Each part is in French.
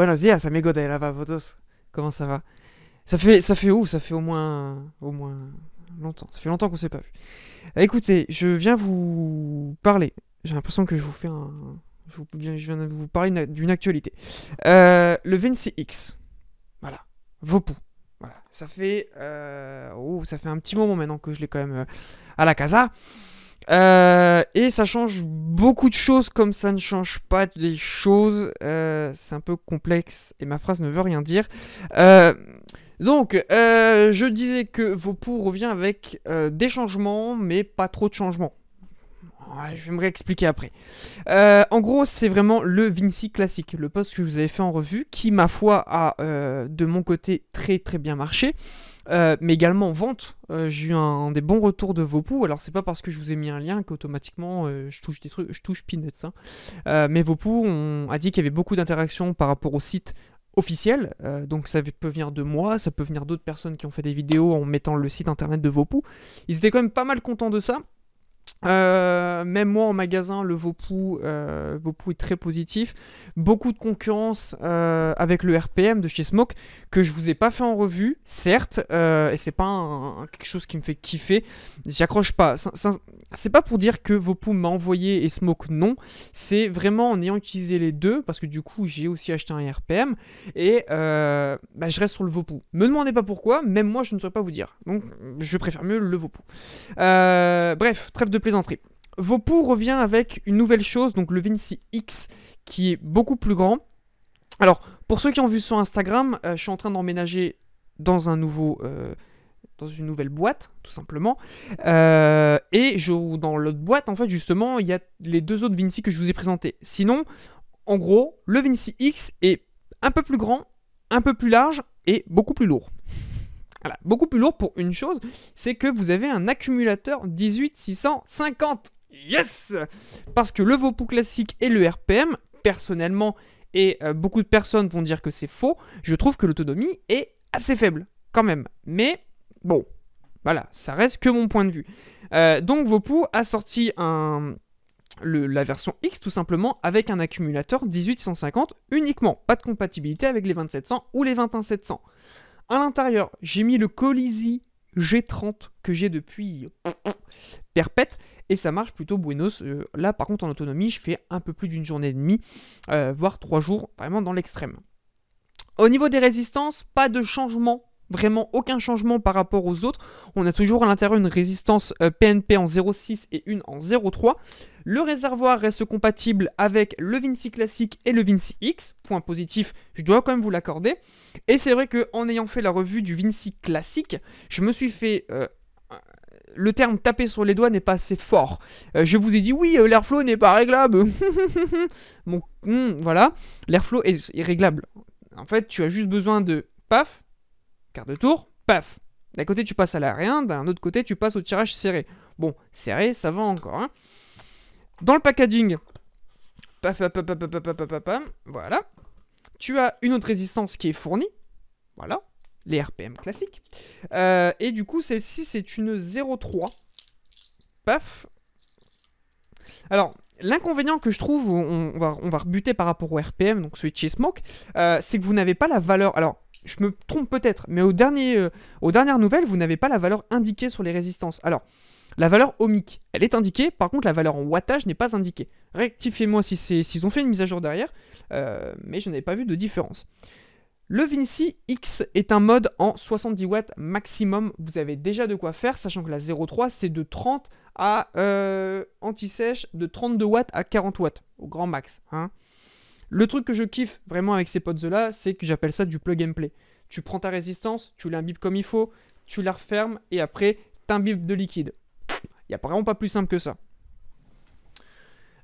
Buenos días, amigo de Comment ça va Ça fait ça fait où Ça fait au moins au moins longtemps. Ça fait longtemps qu'on s'est pas vu. Euh, écoutez, je viens vous parler. J'ai l'impression que je vous fais un je, viens de vous parler d'une actualité. Euh, le Vinci x Voilà. Vopou. Voilà. Ça fait euh, oh, ça fait un petit moment maintenant que je l'ai quand même à la casa. Euh, et ça change beaucoup de choses comme ça ne change pas des choses. Euh, c'est un peu complexe et ma phrase ne veut rien dire. Euh, donc, je disais que pour revient avec des changements, mais pas trop de changements. je vais me réexpliquer après. en gros, c'est vraiment le Vinci classique, le poste que je vous avais fait en revue, qui, ma foi, a de mon côté très très bien marché. Euh, mais également en vente. Euh, j'ai eu un, des bons retours de Vopou. Alors, c'est pas parce que je vous ai mis un lien qu'automatiquement euh, je touche des trucs, je touche Peanuts. Hein. mais Vopou on a dit qu'il y avait beaucoup d'interactions par rapport au site officiel. donc, ça peut venir de moi, ça peut venir d'autres personnes qui ont fait des vidéos en mettant le site internet de Vopou. Ils étaient quand même pas mal contents de ça. Euh, même moi en magasin, le Vopou, euh, est très positif. Beaucoup de concurrence euh, avec le RPM de chez Smoke que je vous ai pas fait en revue, certes, et c'est pas quelque chose qui me fait kiffer. J'accroche pas. C'est pas pour dire que Vopou m'a envoyé et Smoke non. C'est vraiment en ayant utilisé les deux, parce que du coup j'ai aussi acheté un RPM et bah, je reste sur le Vopou. Me demandez pas pourquoi, même moi je ne saurais pas vous dire. Donc je préfère mieux le Vopou. bref, trêve de plaisir plaisanterie. Vopou revient avec une nouvelle chose, donc le Vinci X, qui est beaucoup plus grand. Alors, pour ceux qui ont vu sur Instagram, euh, je suis en train d'emménager dans un nouveau... Euh, dans une nouvelle boîte, tout simplement. Euh, et je, dans l'autre boîte, en fait, justement, il y a les deux autres Vinci que je vous ai présentés. Sinon, en gros, le Vinci X est un peu plus grand, un peu plus large et beaucoup plus lourd. Voilà, beaucoup plus lourd pour une chose, c'est que vous avez un accumulateur 18650. Yes Parce que le Vopou classique et le RPM, personnellement, et euh, beaucoup de personnes vont dire que c'est faux, je trouve que l'autonomie est assez faible, quand même. Mais bon, voilà, ça reste que mon point de vue. Euh, donc Vopou a sorti la version X tout simplement avec un accumulateur 18650 uniquement, pas de compatibilité avec les 2700 ou les 21700. À l'intérieur, j'ai mis le Colisi G30 que j'ai depuis perpète et ça marche plutôt buenos. Euh, là, par contre, en autonomie, je fais un peu plus d'une journée et demie, euh, voire trois jours, vraiment dans l'extrême. Au niveau des résistances, pas de changement vraiment aucun changement par rapport aux autres. On a toujours à l'intérieur une résistance PNP euh, en 0,6 et une en 0,3. Le réservoir reste compatible avec le Vinci classique et le Vinci X. Point positif, je dois quand même vous l'accorder. Et c'est vrai qu'en ayant fait la revue du Vinci classique, je me suis fait euh, le terme taper sur les doigts n'est pas assez fort. Euh, je vous ai dit oui, l'airflow n'est pas réglable. bon, hmm, voilà, l'airflow est, est réglable. En fait, tu as juste besoin de paf, de tour, paf D'un côté, tu passes à la l'aérien, d'un autre côté, tu passes au tirage serré. Bon, serré, ça va encore. Hein. Dans le packaging, paf, paf, paf, paf, paf, paf, paf, voilà. Tu as une autre résistance qui est fournie, voilà, les RPM classiques. Euh, et du coup, celle-ci, c'est une 0,3. Paf. Alors, l'inconvénient que je trouve, on, va, on va rebuter par rapport aux RPM, donc switch de Smoke, euh, c'est que vous n'avez pas la valeur. Alors, je me trompe peut-être, mais euh, aux dernières nouvelles, vous n'avez pas la valeur indiquée sur les résistances. Alors, la valeur ohmique, elle est indiquée, par contre la valeur en wattage n'est pas indiquée. Rectifiez-moi si s'ils ont fait une mise à jour derrière, euh, mais je n'avais pas vu de différence. Le Vinci X est un mode en 70 watts maximum, vous avez déjà de quoi faire, sachant que la 03 c'est de 30 à euh, anti-sèche, de 32 watts à 40 watts, au grand max. Hein. Le truc que je kiffe vraiment avec ces potes là, c'est que j'appelle ça du plug and play. Tu prends ta résistance, tu l'imbibes comme il faut, tu la refermes et après t'imbibes de liquide. Il n'y a vraiment pas plus simple que ça.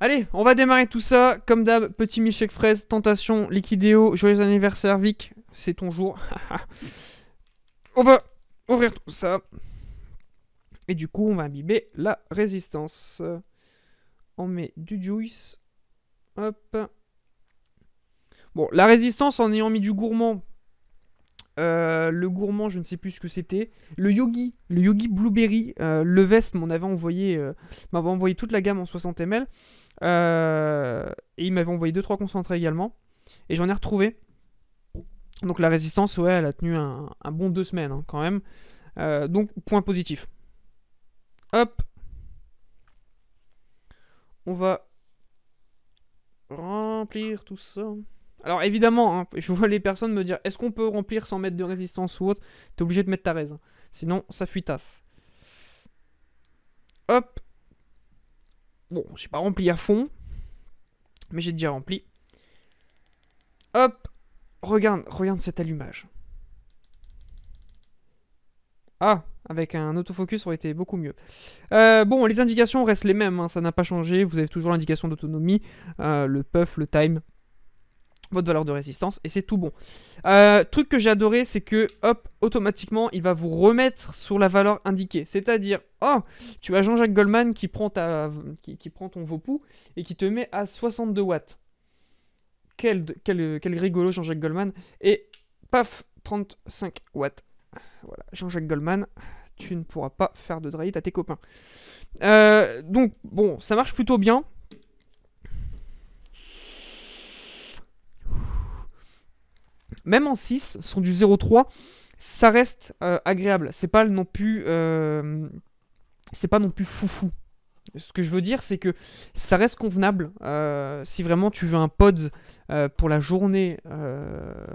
Allez, on va démarrer tout ça. Comme d'hab, petit milkshake fraise, tentation, liquidéo, joyeux anniversaire Vic, c'est ton jour. on va ouvrir tout ça. Et du coup, on va imbiber la résistance. On met du juice. Hop. Bon, la résistance en ayant mis du gourmand. Euh, le gourmand, je ne sais plus ce que c'était. Le yogi, le yogi blueberry, euh, le vest m'en avait envoyé, euh, m'avait envoyé toute la gamme en 60 ml. et il m'avait envoyé 2-3 concentrés également. Et j'en ai retrouvé. Donc la résistance, ouais, elle a tenu un, bon 2 semaines hein, quand même. donc point positif. Hop. On va remplir tout ça. Alors évidemment, hein, je vois les personnes me dire est-ce qu'on peut remplir sans mettre de résistance ou autre T'es obligé de mettre ta raise. Sinon, ça fuitasse. Hop. Bon, j'ai pas rempli à fond. Mais j'ai déjà rempli. Hop. Regarde, regarde cet allumage. Ah, avec un autofocus, ça aurait été beaucoup mieux. Euh, bon, les indications restent les mêmes, hein, ça n'a pas changé. Vous avez toujours l'indication d'autonomie, euh, le puff, le time, votre valeur de résistance et c'est tout bon. Euh, truc que j'ai adoré, c'est que hop, automatiquement, il va vous remettre sur la valeur indiquée. C'est-à-dire, oh, tu as Jean-Jacques Goldman qui prend, ta, qui, prend ton Vopou et qui te met à 62 watts. Quel, quel, rigolo Jean-Jacques Goldman. Et paf, 35 watts. Voilà, Jean-Jacques Goldman, tu ne pourras pas faire de dry à tes copains. Euh, donc, bon, ça marche plutôt bien. même en 6, sont du 0,3. Ça reste euh, agréable. C'est pas non plus. Euh, c'est pas non plus foufou. Ce que je veux dire, c'est que ça reste convenable. Euh, si vraiment tu veux un Pods pour la journée,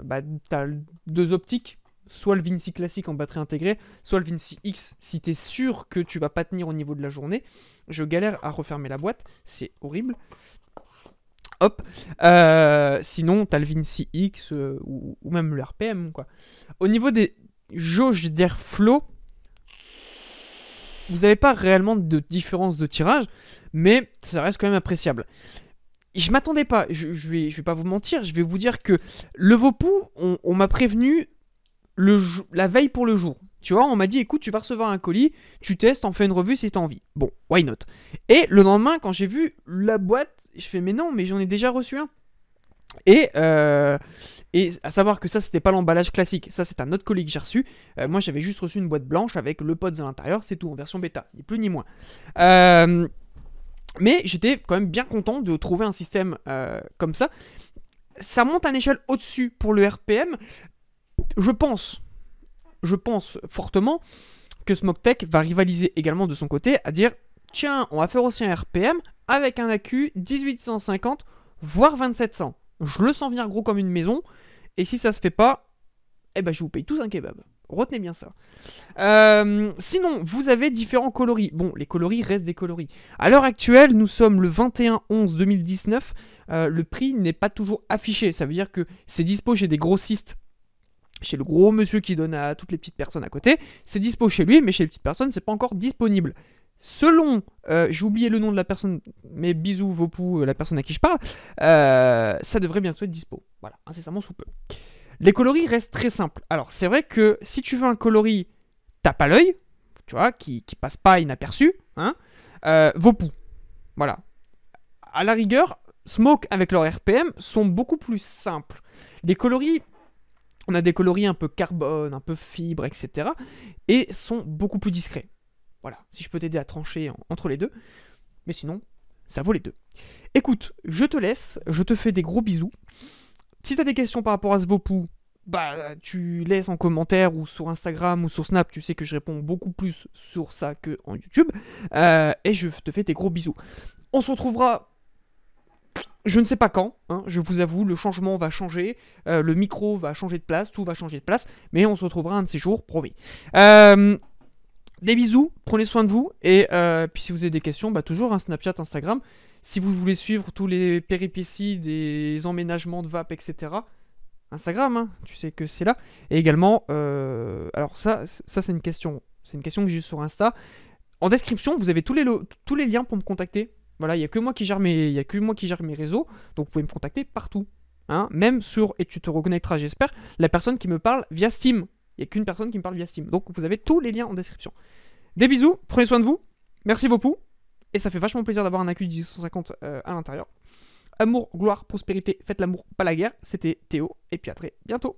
bah, t'as deux optiques soit le Vinci classique en batterie intégrée, soit le Vinci X si es sûr que tu vas pas tenir au niveau de la journée. Je galère à refermer la boîte, c'est horrible. Hop. Euh, sinon, t'as le Vinci X euh, ou, même le RPM. Quoi. Au niveau des jauges flow, vous n'avez pas réellement de différence de tirage, mais ça reste quand même appréciable. Je m'attendais pas, je, vais, pas vous mentir, je vais vous dire que le Vopou, on, m'a prévenu la veille pour le jour. Tu vois, on m'a dit, écoute, tu vas recevoir un colis, tu testes, on fait une revue si as envie. Bon, why not Et le lendemain, quand j'ai vu la boîte, je fais, mais non, mais j'en ai déjà reçu un. Et, euh, et à savoir que ça, c'était pas l'emballage classique. Ça, c'est un autre colis que j'ai reçu. Euh, moi, j'avais juste reçu une boîte blanche avec le pods à l'intérieur. C'est tout, en version bêta. Ni plus ni moins. Euh, mais j'étais quand même bien content de trouver un système comme ça. Ça monte un échelle au-dessus pour le RPM. Je pense, je pense fortement que Smoktech va rivaliser également de son côté à dire tiens, on va faire aussi un RPM avec un AQ 1850, voire 2700. Je le sens venir gros comme une maison. Et si ça se fait pas, eh ben je vous paye tous un kebab. Retenez bien ça. Euh, sinon, vous avez différents coloris. Bon, les coloris restent des coloris. À l'heure actuelle, nous sommes le 21-11-2019. Euh, le prix n'est pas toujours affiché. Ça veut dire que c'est dispo chez des grossistes chez le gros monsieur qui donne à toutes les petites personnes à côté, c'est dispo chez lui, mais chez les petites personnes, c'est pas encore disponible selon, euh, j'ai oublié le nom de la personne, mais bisous Vopou, euh, la personne à qui je parle, euh, ça devrait bientôt être dispo. Voilà, incessamment sous peu. Les coloris restent très simples. Alors, c'est vrai que si tu veux un coloris tape à l'œil, tu vois, qui, qui passe pas inaperçu, hein, euh, Vopou, voilà. À la rigueur, Smoke avec leur RPM sont beaucoup plus simples. Les coloris on a des coloris un peu carbone, un peu fibre, etc. Et sont beaucoup plus discrets. Voilà, si je peux t'aider à trancher entre les deux. Mais sinon, ça vaut les deux. Écoute, je te laisse, je te fais des gros bisous. Si t'as des questions par rapport à ce Vopou, bah tu laisses en commentaire ou sur Instagram ou sur Snap, tu sais que je réponds beaucoup plus sur ça que en YouTube. Euh, et je te fais des gros bisous. On se retrouvera je ne sais pas quand, hein, je vous avoue, le changement va changer, euh, le micro va changer de place, tout va changer de place, mais on se retrouvera un de ces jours, promis. Euh, des bisous, prenez soin de vous. Et euh, puis si vous avez des questions, bah, toujours un hein, Snapchat, Instagram. Si vous voulez suivre tous les péripéties des emménagements de vape etc., Instagram, hein, tu sais que c'est là. Et également, euh, alors ça, ça c'est une question. C'est une question que j'ai sur Insta. En description, vous avez tous les, tous les liens pour me contacter. Voilà, il n'y a que moi qui gère mes, y a que moi qui gère mes réseaux, donc vous pouvez me contacter partout. Hein, même sur, et tu te reconnaîtras j'espère, la personne qui me parle via Steam. Il n'y a qu'une personne qui me parle via Steam. Donc vous avez tous les liens en description. Des bisous, prenez soin de vous. Merci vos poux, Et ça fait vachement plaisir d'avoir un accueil 1850 euh, à l'intérieur. Amour, gloire, prospérité, faites l'amour, pas la guerre. C'était Théo. Et puis à très bientôt.